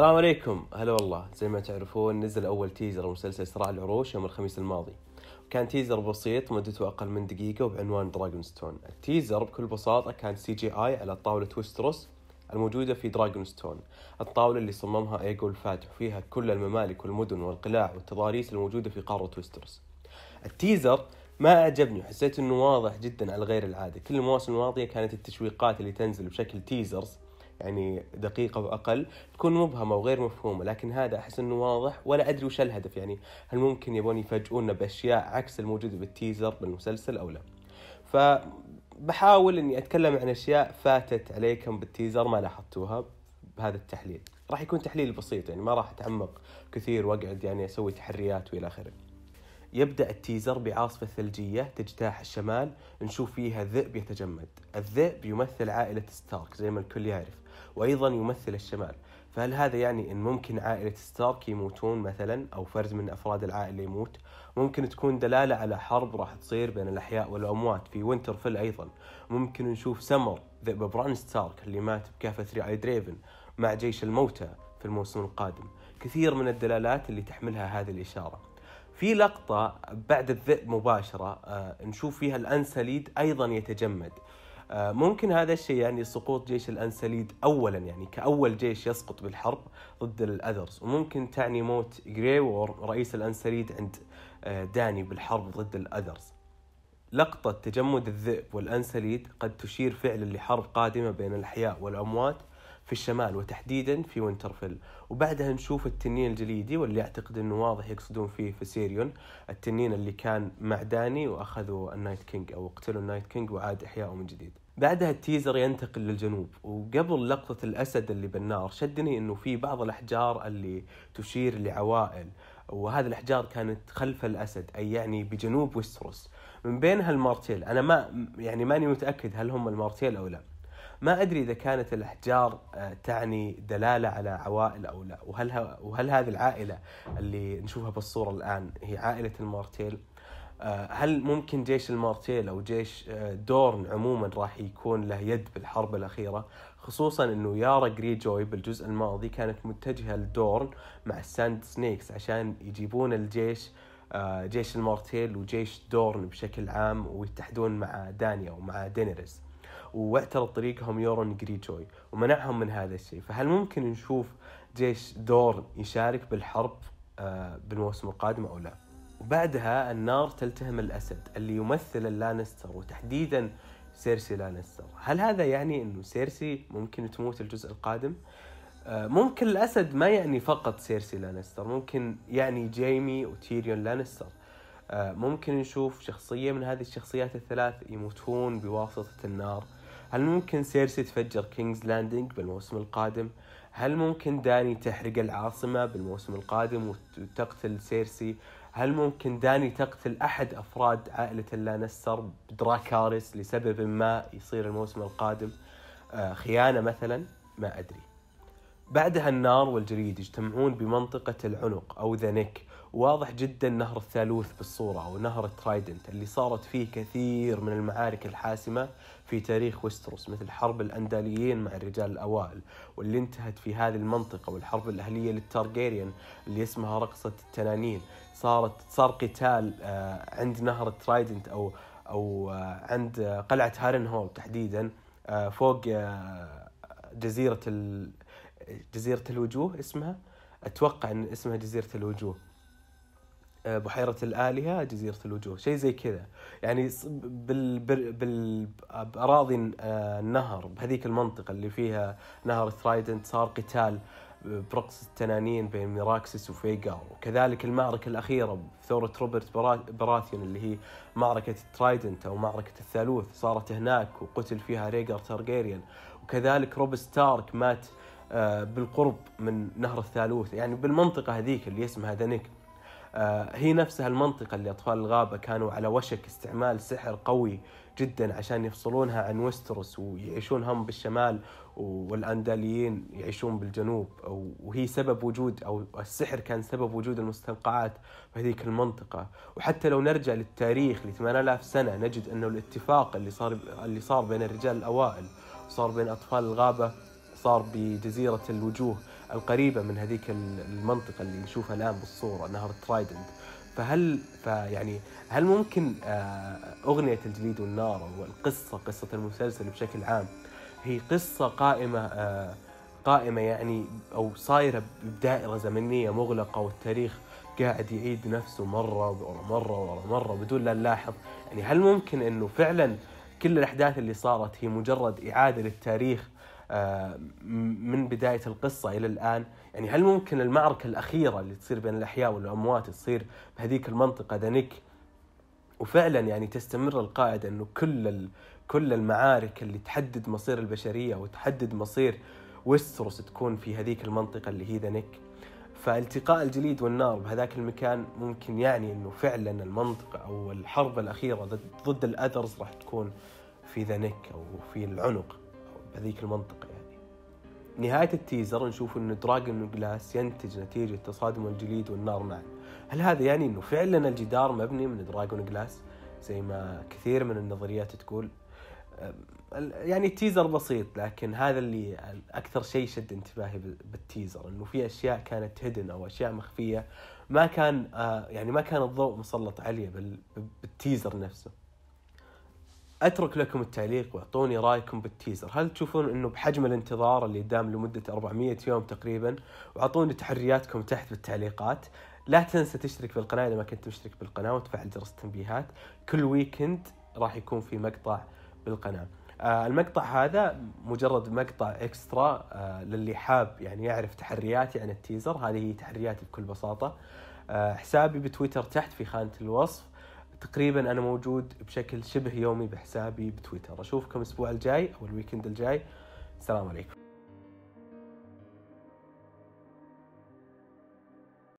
السلام عليكم هلا والله زي ما تعرفون نزل اول تيزر لمسلسل صراع العروش يوم الخميس الماضي كان تيزر بسيط مدته اقل من دقيقه وبعنوان دراجون ستون التيزر بكل بساطه كان سي جي اي على طاوله ويستروس الموجوده في دراجون ستون الطاوله اللي صممها ايجو الفاتح فيها كل الممالك والمدن والقلاع والتضاريس الموجوده في قاره ويستروس التيزر ما أعجبني حسيت انه واضح جدا على غير العاده كل المواسم الماضيه كانت التشويقات اللي تنزل بشكل تيزرز يعني دقيقة وأقل تكون مبهمة وغير مفهومة لكن هذا أحس أنه واضح ولا أدري وش الهدف يعني هل ممكن يبون يفاجئونا بأشياء عكس الموجودة بالتيزر بالمسلسل أو لا فبحاول أني أتكلم عن أشياء فاتت عليكم بالتيزر ما لاحظتوها بهذا التحليل راح يكون تحليل بسيط يعني ما راح أتعمق كثير وأقعد يعني أسوي تحريات وإلى آخره يبدأ التيزر بعاصفة ثلجية تجتاح الشمال نشوف فيها ذئب يتجمد الذئب يمثل عائلة ستارك زي ما الكل يعرف وأيضا يمثل الشمال فهل هذا يعني أن ممكن عائلة ستارك يموتون مثلا أو فرد من أفراد العائلة يموت ممكن تكون دلالة على حرب راح تصير بين الأحياء والأموات في وينترفيل أيضا ممكن نشوف سمر ذئب بران ستارك اللي مات بكافة آي دريفن مع جيش الموتى في الموسم القادم كثير من الدلالات اللي تحملها هذه الإشارة في لقطة بعد الذئب مباشرة آه، نشوف فيها الأنسليد أيضا يتجمد آه، ممكن هذا الشيء يعني سقوط جيش الأنسليد أولا يعني كأول جيش يسقط بالحرب ضد الأذرز وممكن تعني موت جريور رئيس الأنسليد عند آه، داني بالحرب ضد الأذرز لقطة تجمد الذئب والأنسليد قد تشير فعلا لحرب قادمة بين الأحياء والأموات في الشمال وتحديدا في وينترفيل وبعدها نشوف التنين الجليدي واللي اعتقد انه واضح يقصدون فيه في سيريون التنين اللي كان معداني واخذوا النايت كينج او قتلوا النايت كينج وعاد احيائه من جديد بعدها التيزر ينتقل للجنوب وقبل لقطة الأسد اللي بالنار شدني أنه في بعض الأحجار اللي تشير لعوائل وهذه الأحجار كانت خلف الأسد أي يعني بجنوب وستروس من بينها المارتيل أنا ما يعني ماني متأكد هل هم المارتيل أو لا ما أدري إذا كانت الأحجار آه، تعني دلالة على عوائل أو لا وهل, وهل هذه العائلة اللي نشوفها بالصورة الآن هي عائلة المارتيل آه، هل ممكن جيش المارتيل أو جيش آه، دورن عموما راح يكون له يد بالحرب الأخيرة خصوصا انه يارا جريجوي بالجزء الماضي كانت متجهه لدورن مع الساند سنيكس عشان يجيبون الجيش جيش المارتيل وجيش دورن بشكل عام ويتحدون مع دانيا ومع دينيريس واعترض طريقهم يورون جريجوي ومنعهم من هذا الشيء فهل ممكن نشوف جيش دور يشارك بالحرب آه، بالموسم القادم أو لا وبعدها النار تلتهم الأسد اللي يمثل اللانستر وتحديدا سيرسي لانستر هل هذا يعني أنه سيرسي ممكن تموت الجزء القادم؟ آه، ممكن الأسد ما يعني فقط سيرسي لانستر ممكن يعني جيمي وتيريون لانستر آه، ممكن نشوف شخصية من هذه الشخصيات الثلاث يموتون بواسطة النار هل ممكن سيرسي تفجر كينجز لاندنج بالموسم القادم هل ممكن داني تحرق العاصمة بالموسم القادم وتقتل سيرسي هل ممكن داني تقتل أحد أفراد عائلة اللانستر بدراكارس لسبب ما يصير الموسم القادم آه، خيانة مثلا ما أدري بعدها النار والجريد يجتمعون بمنطقة العنق أو ذا واضح جدا نهر الثالوث بالصورة أو نهر الترايدنت اللي صارت فيه كثير من المعارك الحاسمة في تاريخ ويستروس مثل حرب الأنداليين مع الرجال الأوائل واللي انتهت في هذه المنطقة والحرب الأهلية للتارجيريان اللي اسمها رقصة التنانين صارت صار قتال آه، عند نهر الترايدنت أو أو آه، عند قلعة هارنهول تحديدا آه، فوق جزيرة ال جزيرة الوجوه اسمها أتوقع أن اسمها جزيرة الوجوه آه، بحيرة الآلهة جزيرة الوجوه شيء زي كذا يعني بال... بال... بأراضي آه، النهر بهذيك المنطقة اللي فيها نهر ثرايدنت صار قتال آه، برقص التنانين بين ميراكسس وفيجا وكذلك المعركة الأخيرة بثورة روبرت براثيون اللي هي معركة ترايدنت أو معركة الثالوث صارت هناك وقتل فيها ريجر تارجيريان وكذلك روب ستارك مات آه، بالقرب من نهر الثالوث يعني بالمنطقة هذيك اللي اسمها دنيك آه، هي نفسها المنطقة اللي أطفال الغابة كانوا على وشك استعمال سحر قوي جدا عشان يفصلونها عن وستروس ويعيشون هم بالشمال والأنداليين يعيشون بالجنوب وهي سبب وجود أو السحر كان سبب وجود المستنقعات في هذيك المنطقة وحتى لو نرجع للتاريخ لثمان 8000 سنة نجد أنه الاتفاق اللي صار اللي صار بين الرجال الأوائل وصار بين أطفال الغابة صار بجزيرة الوجوه القريبة من هذيك المنطقة اللي نشوفها الآن بالصورة نهر ترايدنت فهل فيعني هل ممكن آه، أغنية الجليد والنار أو القصة قصة المسلسل بشكل عام هي قصة قائمة آه، قائمة يعني أو صايرة بدائرة زمنية مغلقة والتاريخ قاعد يعيد نفسه مرة ورا مرة ورا مرة بدون لا نلاحظ يعني هل ممكن أنه فعلا كل الأحداث اللي صارت هي مجرد إعادة للتاريخ آه، من بدايه القصه الى الان يعني هل ممكن المعركه الاخيره اللي تصير بين الاحياء والاموات تصير بهذيك المنطقه دانيك وفعلا يعني تستمر القاعده انه كل كل المعارك اللي تحدد مصير البشريه وتحدد مصير ويستروس تكون في هذيك المنطقه اللي هي دانيك فالتقاء الجليد والنار بهذاك المكان ممكن يعني انه فعلا المنطقه او الحرب الاخيره ضد الاذرز راح تكون في ذنك او في العنق بهذيك المنطقة يعني نهاية التيزر نشوف أن دراجون جلاس ينتج نتيجة تصادم الجليد والنار معا هل هذا يعني أنه فعلا الجدار مبني من دراجون جلاس زي ما كثير من النظريات تقول يعني التيزر بسيط لكن هذا اللي اكثر شيء شد انتباهي بالتيزر انه في اشياء كانت هيدن او اشياء مخفيه ما كان آه، يعني ما كان الضوء مسلط عليه بالتيزر نفسه اترك لكم التعليق واعطوني رايكم بالتيزر هل تشوفون انه بحجم الانتظار اللي دام لمده 400 يوم تقريبا واعطوني تحرياتكم تحت بالتعليقات لا تنسى تشترك في القناه اذا ما كنت مشترك بالقناه وتفعل جرس التنبيهات كل ويكند راح يكون في مقطع بالقناه آه، المقطع هذا مجرد مقطع اكسترا آه، للي حاب يعني يعرف تحرياتي عن التيزر هذه هي تحرياتي بكل بساطه آه، حسابي بتويتر تحت في خانه الوصف تقريبا انا موجود بشكل شبه يومي بحسابي بتويتر اشوفكم الاسبوع الجاي او الويكند الجاي السلام عليكم